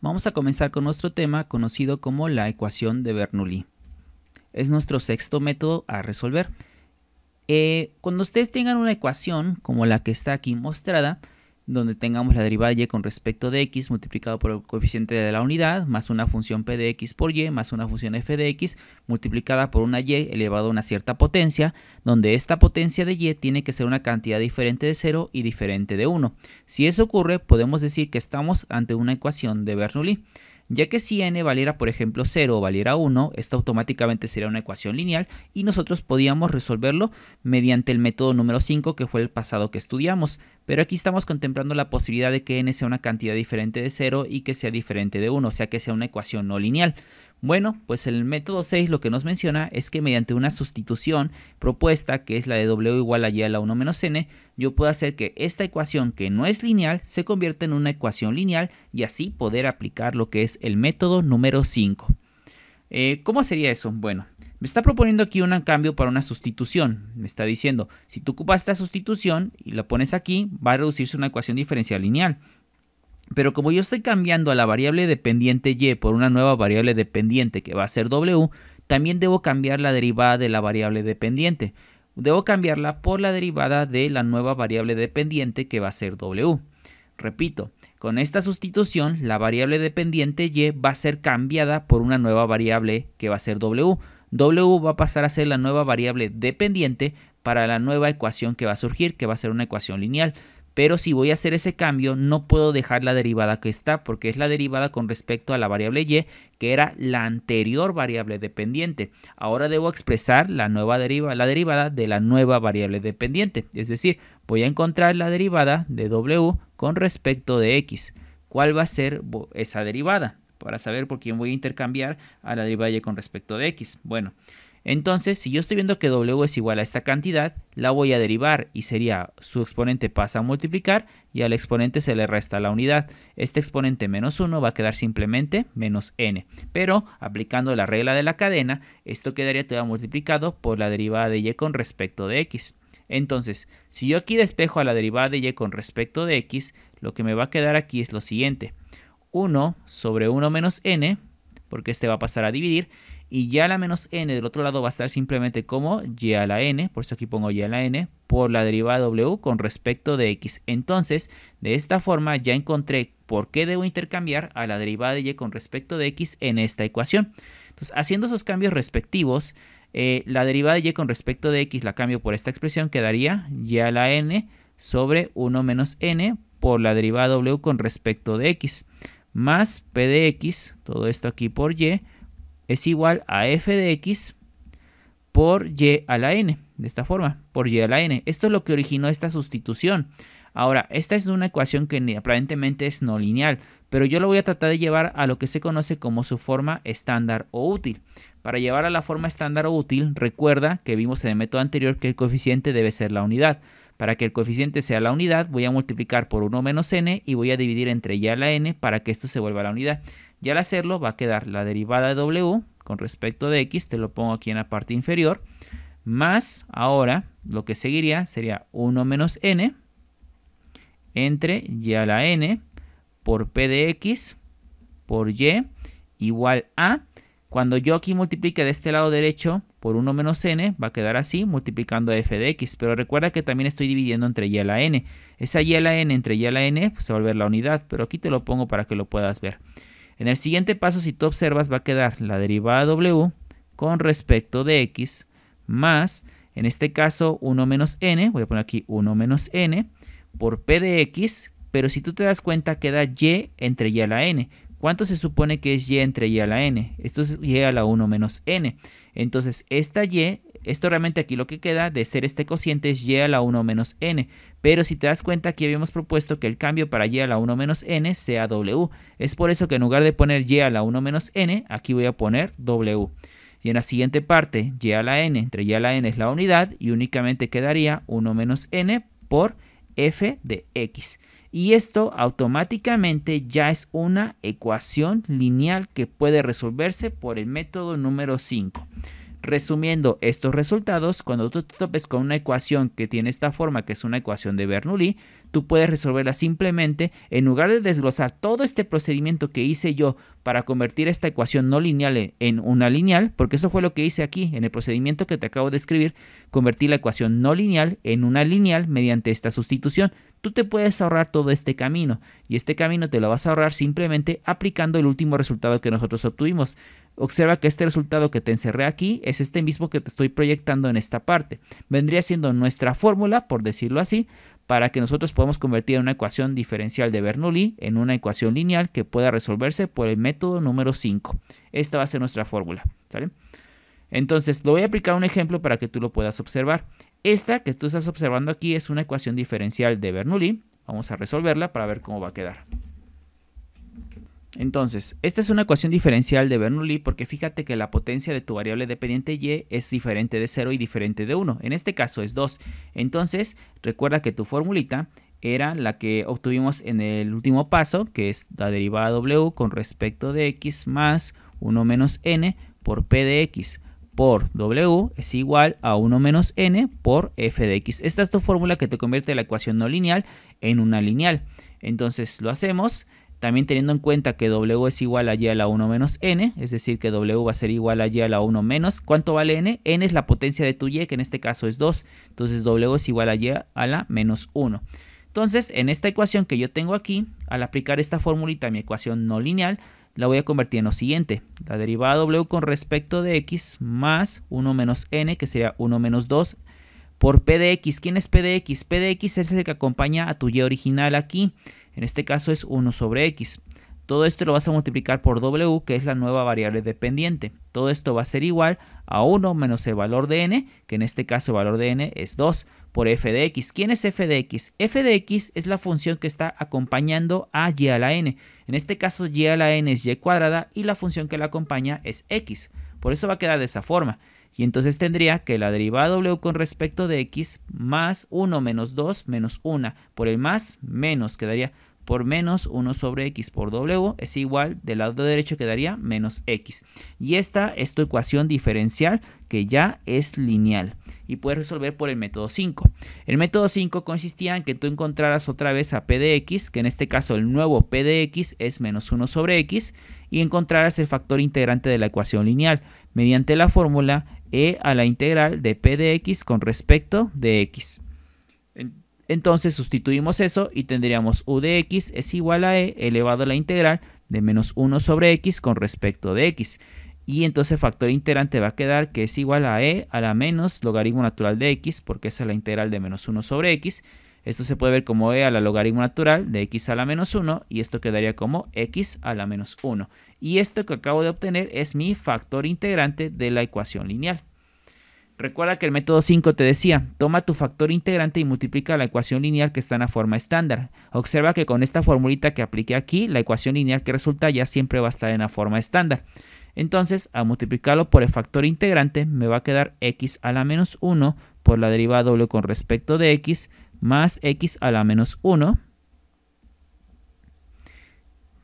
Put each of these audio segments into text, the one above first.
Vamos a comenzar con nuestro tema conocido como la ecuación de Bernoulli. Es nuestro sexto método a resolver. Eh, cuando ustedes tengan una ecuación como la que está aquí mostrada, donde tengamos la derivada de y con respecto de x multiplicado por el coeficiente de la unidad, más una función p de x por y, más una función f de x multiplicada por una y elevado a una cierta potencia, donde esta potencia de y tiene que ser una cantidad diferente de 0 y diferente de 1. Si eso ocurre, podemos decir que estamos ante una ecuación de Bernoulli ya que si n valiera por ejemplo 0 o valiera 1, esto automáticamente sería una ecuación lineal y nosotros podíamos resolverlo mediante el método número 5 que fue el pasado que estudiamos, pero aquí estamos contemplando la posibilidad de que n sea una cantidad diferente de 0 y que sea diferente de 1, o sea que sea una ecuación no lineal. Bueno, pues el método 6 lo que nos menciona es que mediante una sustitución propuesta, que es la de W igual a Y a la 1 menos N, yo puedo hacer que esta ecuación que no es lineal se convierta en una ecuación lineal y así poder aplicar lo que es el método número 5. Eh, ¿Cómo sería eso? Bueno, me está proponiendo aquí un cambio para una sustitución. Me está diciendo, si tú ocupas esta sustitución y la pones aquí, va a reducirse una ecuación diferencial lineal. Pero como yo estoy cambiando a la variable dependiente y por una nueva variable dependiente que va a ser w, también debo cambiar la derivada de la variable dependiente. Debo cambiarla por la derivada de la nueva variable dependiente que va a ser w. Repito, con esta sustitución la variable dependiente y va a ser cambiada por una nueva variable que va a ser w. w va a pasar a ser la nueva variable dependiente para la nueva ecuación que va a surgir, que va a ser una ecuación lineal. Pero si voy a hacer ese cambio, no puedo dejar la derivada que está, porque es la derivada con respecto a la variable y, que era la anterior variable dependiente. Ahora debo expresar la nueva derivada, la derivada de la nueva variable dependiente. Es decir, voy a encontrar la derivada de w con respecto de x. ¿Cuál va a ser esa derivada? Para saber por quién voy a intercambiar a la derivada y con respecto de x. Bueno, entonces, si yo estoy viendo que W es igual a esta cantidad, la voy a derivar y sería su exponente pasa a multiplicar y al exponente se le resta la unidad. Este exponente menos 1 va a quedar simplemente menos n. Pero aplicando la regla de la cadena, esto quedaría todo multiplicado por la derivada de y con respecto de x. Entonces, si yo aquí despejo a la derivada de y con respecto de x, lo que me va a quedar aquí es lo siguiente. 1 sobre 1 menos n, porque este va a pasar a dividir, y ya la menos n del otro lado va a estar simplemente como y a la n, por eso aquí pongo y a la n, por la derivada w con respecto de x. Entonces, de esta forma ya encontré por qué debo intercambiar a la derivada de y con respecto de x en esta ecuación. Entonces, haciendo esos cambios respectivos, eh, la derivada de y con respecto de x la cambio por esta expresión, quedaría y a la n sobre 1 menos n por la derivada w con respecto de x, más p de x, todo esto aquí por y, es igual a f de x por y a la n, de esta forma, por y a la n. Esto es lo que originó esta sustitución. Ahora, esta es una ecuación que aparentemente es no lineal, pero yo lo voy a tratar de llevar a lo que se conoce como su forma estándar o útil. Para llevar a la forma estándar o útil, recuerda que vimos en el método anterior que el coeficiente debe ser la unidad. Para que el coeficiente sea la unidad, voy a multiplicar por 1 menos n y voy a dividir entre y a la n para que esto se vuelva la unidad. Y al hacerlo va a quedar la derivada de w con respecto de x, te lo pongo aquí en la parte inferior, más ahora lo que seguiría sería 1 menos n entre y a la n por p de x por y igual a, cuando yo aquí multiplique de este lado derecho por 1 menos n, va a quedar así, multiplicando f de x. Pero recuerda que también estoy dividiendo entre y a la n. Esa y a la n entre y a la n pues, se va a volver la unidad, pero aquí te lo pongo para que lo puedas ver. En el siguiente paso, si tú observas, va a quedar la derivada w con respecto de x más, en este caso, 1 menos n, voy a poner aquí 1 menos n, por p de x, pero si tú te das cuenta queda y entre y a la n. ¿Cuánto se supone que es y entre y a la n? Esto es y a la 1 menos n. Entonces, esta y esto realmente aquí lo que queda de ser este cociente es y a la 1 menos n. Pero si te das cuenta, aquí habíamos propuesto que el cambio para y a la 1 menos n sea w. Es por eso que en lugar de poner y a la 1 menos n, aquí voy a poner w. Y en la siguiente parte, y a la n, entre y a la n es la unidad y únicamente quedaría 1 menos n por f de x. Y esto automáticamente ya es una ecuación lineal que puede resolverse por el método número 5. Resumiendo estos resultados, cuando tú te topes con una ecuación que tiene esta forma, que es una ecuación de Bernoulli, tú puedes resolverla simplemente, en lugar de desglosar todo este procedimiento que hice yo para convertir esta ecuación no lineal en una lineal, porque eso fue lo que hice aquí, en el procedimiento que te acabo de escribir, convertí la ecuación no lineal en una lineal mediante esta sustitución tú te puedes ahorrar todo este camino. Y este camino te lo vas a ahorrar simplemente aplicando el último resultado que nosotros obtuvimos. Observa que este resultado que te encerré aquí es este mismo que te estoy proyectando en esta parte. Vendría siendo nuestra fórmula, por decirlo así, para que nosotros podamos convertir una ecuación diferencial de Bernoulli en una ecuación lineal que pueda resolverse por el método número 5. Esta va a ser nuestra fórmula. Entonces, lo voy a aplicar un ejemplo para que tú lo puedas observar. Esta que tú estás observando aquí es una ecuación diferencial de Bernoulli. Vamos a resolverla para ver cómo va a quedar. Entonces, esta es una ecuación diferencial de Bernoulli porque fíjate que la potencia de tu variable dependiente y es diferente de 0 y diferente de 1. En este caso es 2. Entonces, recuerda que tu formulita era la que obtuvimos en el último paso, que es la derivada w con respecto de x más 1 menos n por p de x por W es igual a 1 menos n por f de x. Esta es tu fórmula que te convierte la ecuación no lineal en una lineal. Entonces lo hacemos también teniendo en cuenta que W es igual a y a la 1 menos n, es decir, que W va a ser igual a y a la 1 menos, ¿cuánto vale n? n es la potencia de tu y, que en este caso es 2, entonces W es igual a y a la menos 1. Entonces, en esta ecuación que yo tengo aquí, al aplicar esta formulita a mi ecuación no lineal, la voy a convertir en lo siguiente. La derivada w con respecto de x más 1 menos n, que sería 1 menos 2, por p de x. ¿Quién es p de x? p de x es el que acompaña a tu y original aquí. En este caso es 1 sobre x. Todo esto lo vas a multiplicar por W, que es la nueva variable dependiente. Todo esto va a ser igual a 1 menos el valor de n, que en este caso el valor de n es 2, por f de x. ¿Quién es f de x? f de x es la función que está acompañando a y a la n. En este caso y a la n es y cuadrada y la función que la acompaña es x. Por eso va a quedar de esa forma. Y entonces tendría que la derivada w con respecto de x más 1 menos 2 menos 1. Por el más, menos quedaría por menos 1 sobre x por w es igual del lado derecho quedaría menos x. Y esta es tu ecuación diferencial que ya es lineal y puedes resolver por el método 5. El método 5 consistía en que tú encontraras otra vez a p de x, que en este caso el nuevo p de x es menos 1 sobre x, y encontraras el factor integrante de la ecuación lineal mediante la fórmula e a la integral de p de x con respecto de x. Entonces sustituimos eso y tendríamos u de x es igual a e elevado a la integral de menos 1 sobre x con respecto de x. Y entonces el factor integrante va a quedar que es igual a e a la menos logaritmo natural de x, porque esa es la integral de menos 1 sobre x. Esto se puede ver como e a la logaritmo natural de x a la menos 1 y esto quedaría como x a la menos 1. Y esto que acabo de obtener es mi factor integrante de la ecuación lineal. Recuerda que el método 5 te decía, toma tu factor integrante y multiplica la ecuación lineal que está en la forma estándar. Observa que con esta formulita que apliqué aquí, la ecuación lineal que resulta ya siempre va a estar en la forma estándar. Entonces, al multiplicarlo por el factor integrante, me va a quedar x a la menos 1 por la derivada w con respecto de x, más x a la menos 1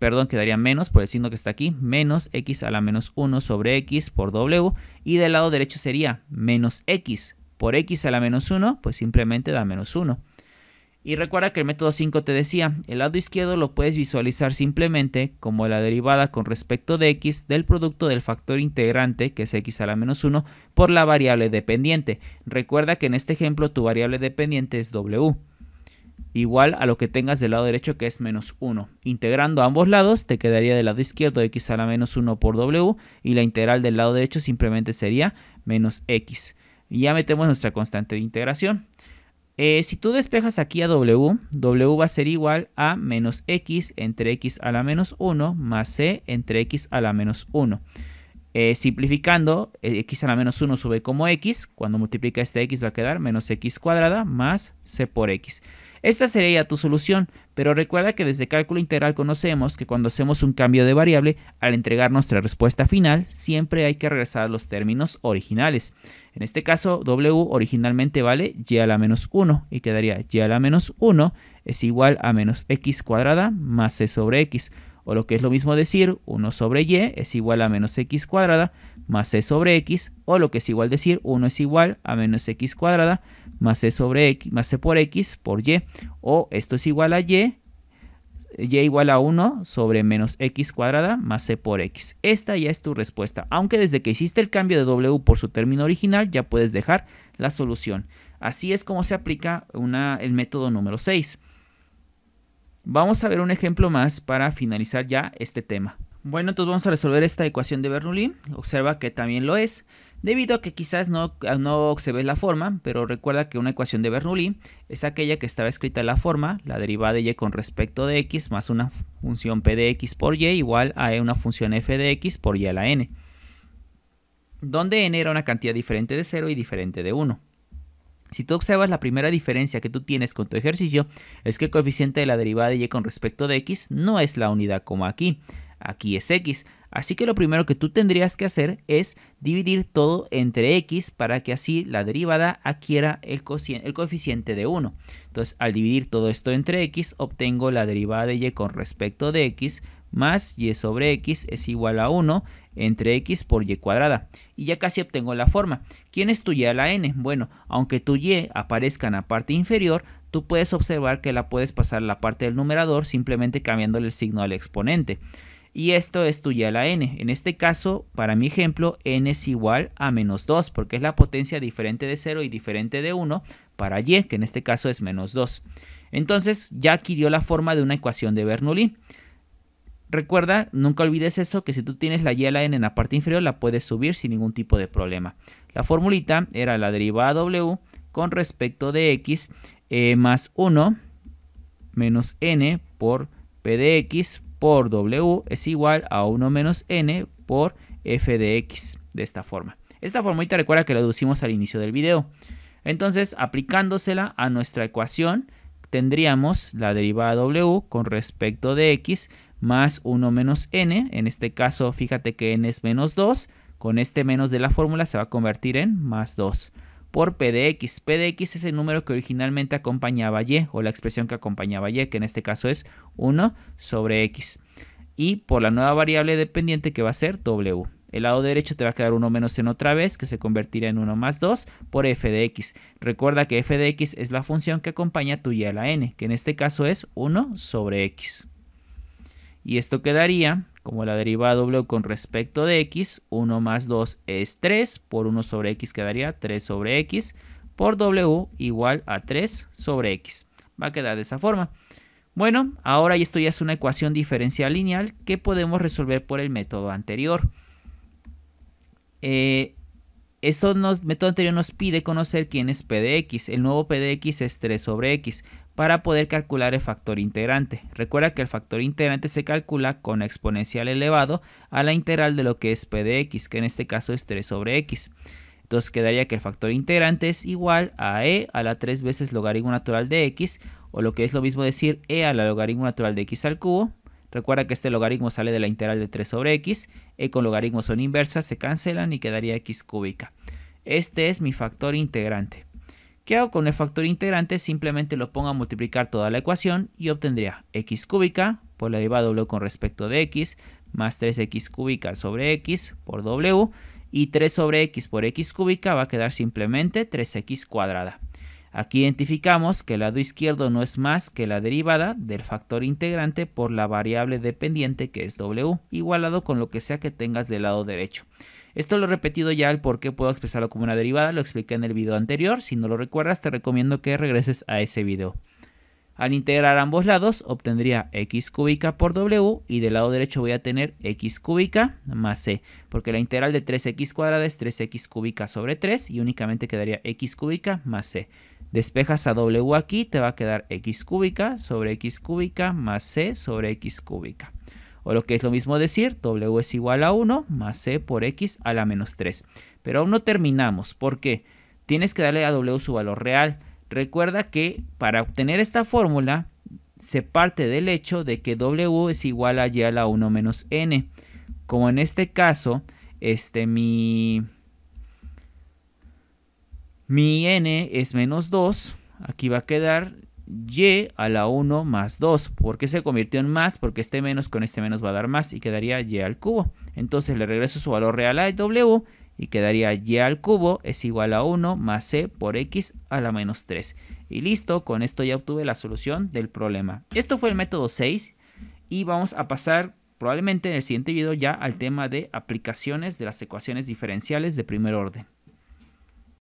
perdón, quedaría menos por el signo que está aquí, menos x a la menos 1 sobre x por w, y del lado derecho sería menos x por x a la menos 1, pues simplemente da menos 1. Y recuerda que el método 5 te decía, el lado izquierdo lo puedes visualizar simplemente como la derivada con respecto de x del producto del factor integrante, que es x a la menos 1, por la variable dependiente. Recuerda que en este ejemplo tu variable dependiente es w igual a lo que tengas del lado derecho que es menos 1. Integrando ambos lados te quedaría del lado izquierdo x a la menos 1 por w y la integral del lado derecho simplemente sería menos x. ya metemos nuestra constante de integración. Eh, si tú despejas aquí a w, w va a ser igual a menos x entre x a la menos 1 más c entre x a la menos 1. Eh, simplificando, eh, x a la menos 1 sube como x, cuando multiplica este x va a quedar menos x cuadrada más c por x. Esta sería tu solución, pero recuerda que desde cálculo integral conocemos que cuando hacemos un cambio de variable, al entregar nuestra respuesta final, siempre hay que regresar a los términos originales. En este caso, W originalmente vale y a la menos 1 y quedaría y a la menos 1 es igual a menos x cuadrada más c sobre x. O lo que es lo mismo decir 1 sobre y es igual a menos x cuadrada más c sobre x. O lo que es igual decir 1 es igual a menos x cuadrada más c sobre x, más c por x por y, o esto es igual a y, y igual a 1 sobre menos x cuadrada más c por x. Esta ya es tu respuesta, aunque desde que hiciste el cambio de w por su término original ya puedes dejar la solución. Así es como se aplica el método número 6. Vamos a ver un ejemplo más para finalizar ya este tema. Bueno, entonces vamos a resolver esta ecuación de Bernoulli. Observa que también lo es debido a que quizás no, se ve la forma, pero recuerda que una ecuación de Bernoulli es aquella que estaba escrita en la forma, la derivada de y con respecto de x más una función p de x por y igual a e una función f de x por y a la n, donde n era una cantidad diferente de 0 y diferente de 1. Si tú observas la primera diferencia que tú tienes con tu ejercicio es que el coeficiente de la derivada de y con respecto de x no es la unidad como aquí, aquí es x, Así que lo primero que tú tendrías que hacer es dividir todo entre x para que así la derivada adquiera el, el coeficiente de 1. Entonces al dividir todo esto entre x obtengo la derivada de y con respecto de x más y sobre x es igual a 1 entre x por y cuadrada. Y ya casi obtengo la forma. ¿Quién es tu y a la n? Bueno, aunque tu y aparezca en la parte inferior, tú puedes observar que la puedes pasar a la parte del numerador simplemente cambiándole el signo al exponente y esto es tu y a la n. En este caso, para mi ejemplo, n es igual a menos 2, porque es la potencia diferente de 0 y diferente de 1 para y, que en este caso es menos 2. Entonces, ya adquirió la forma de una ecuación de Bernoulli. Recuerda, nunca olvides eso, que si tú tienes la y a la n en la parte inferior, la puedes subir sin ningún tipo de problema. La formulita era la derivada w con respecto de x eh, más 1 menos n por p de x por W es igual a 1 menos N por F de X, de esta forma. Esta formulita recuerda que la deducimos al inicio del video. Entonces, aplicándosela a nuestra ecuación, tendríamos la derivada W con respecto de X más 1 menos N. En este caso, fíjate que N es menos 2. Con este menos de la fórmula se va a convertir en más 2 por PDX. PDX es el número que originalmente acompañaba Y o la expresión que acompañaba Y, que en este caso es 1 sobre X. Y por la nueva variable dependiente que va a ser W. El lado derecho te va a quedar 1 menos n otra vez, que se convertirá en 1 más 2 por f de x. Recuerda que f de x es la función que acompaña tu y a la n, que en este caso es 1 sobre x. Y esto quedaría como la derivada W con respecto de X, 1 más 2 es 3, por 1 sobre X quedaría 3 sobre X, por W igual a 3 sobre X. Va a quedar de esa forma. Bueno, ahora esto ya es una ecuación diferencial lineal que podemos resolver por el método anterior. El eh, método anterior nos pide conocer quién es p de x. El nuevo p de x es 3 sobre x para poder calcular el factor integrante. Recuerda que el factor integrante se calcula con exponencial elevado a la integral de lo que es p de x, que en este caso es 3 sobre x. Entonces quedaría que el factor integrante es igual a e a la 3 veces logaritmo natural de x, o lo que es lo mismo decir e a la logaritmo natural de x al cubo. Recuerda que este logaritmo sale de la integral de 3 sobre x, e con logaritmos son inversas, se cancelan y quedaría x cúbica. Este es mi factor integrante. ¿Qué hago con el factor integrante? Simplemente lo pongo a multiplicar toda la ecuación y obtendría x cúbica por la derivada w con respecto de x más 3x cúbica sobre x por w y 3 sobre x por x cúbica va a quedar simplemente 3x cuadrada. Aquí identificamos que el lado izquierdo no es más que la derivada del factor integrante por la variable dependiente que es w, igualado con lo que sea que tengas del lado derecho. Esto lo he repetido ya el por qué puedo expresarlo como una derivada, lo expliqué en el video anterior, si no lo recuerdas te recomiendo que regreses a ese video. Al integrar ambos lados obtendría x cúbica por w y del lado derecho voy a tener x cúbica más c, porque la integral de 3x cuadrada es 3x cúbica sobre 3 y únicamente quedaría x cúbica más c. Despejas a w aquí, te va a quedar x cúbica sobre x cúbica más c sobre x cúbica o lo que es lo mismo decir, W es igual a 1 más C por X a la menos 3. Pero aún no terminamos, ¿por qué? Tienes que darle a W su valor real. Recuerda que para obtener esta fórmula se parte del hecho de que W es igual a Y a la 1 menos N. Como en este caso, este mi, mi N es menos 2, aquí va a quedar y a la 1 más 2. ¿Por qué se convirtió en más? Porque este menos con este menos va a dar más y quedaría y al cubo. Entonces le regreso su valor real a w y quedaría y al cubo es igual a 1 más c por x a la menos 3. Y listo, con esto ya obtuve la solución del problema. Esto fue el método 6 y vamos a pasar probablemente en el siguiente video ya al tema de aplicaciones de las ecuaciones diferenciales de primer orden.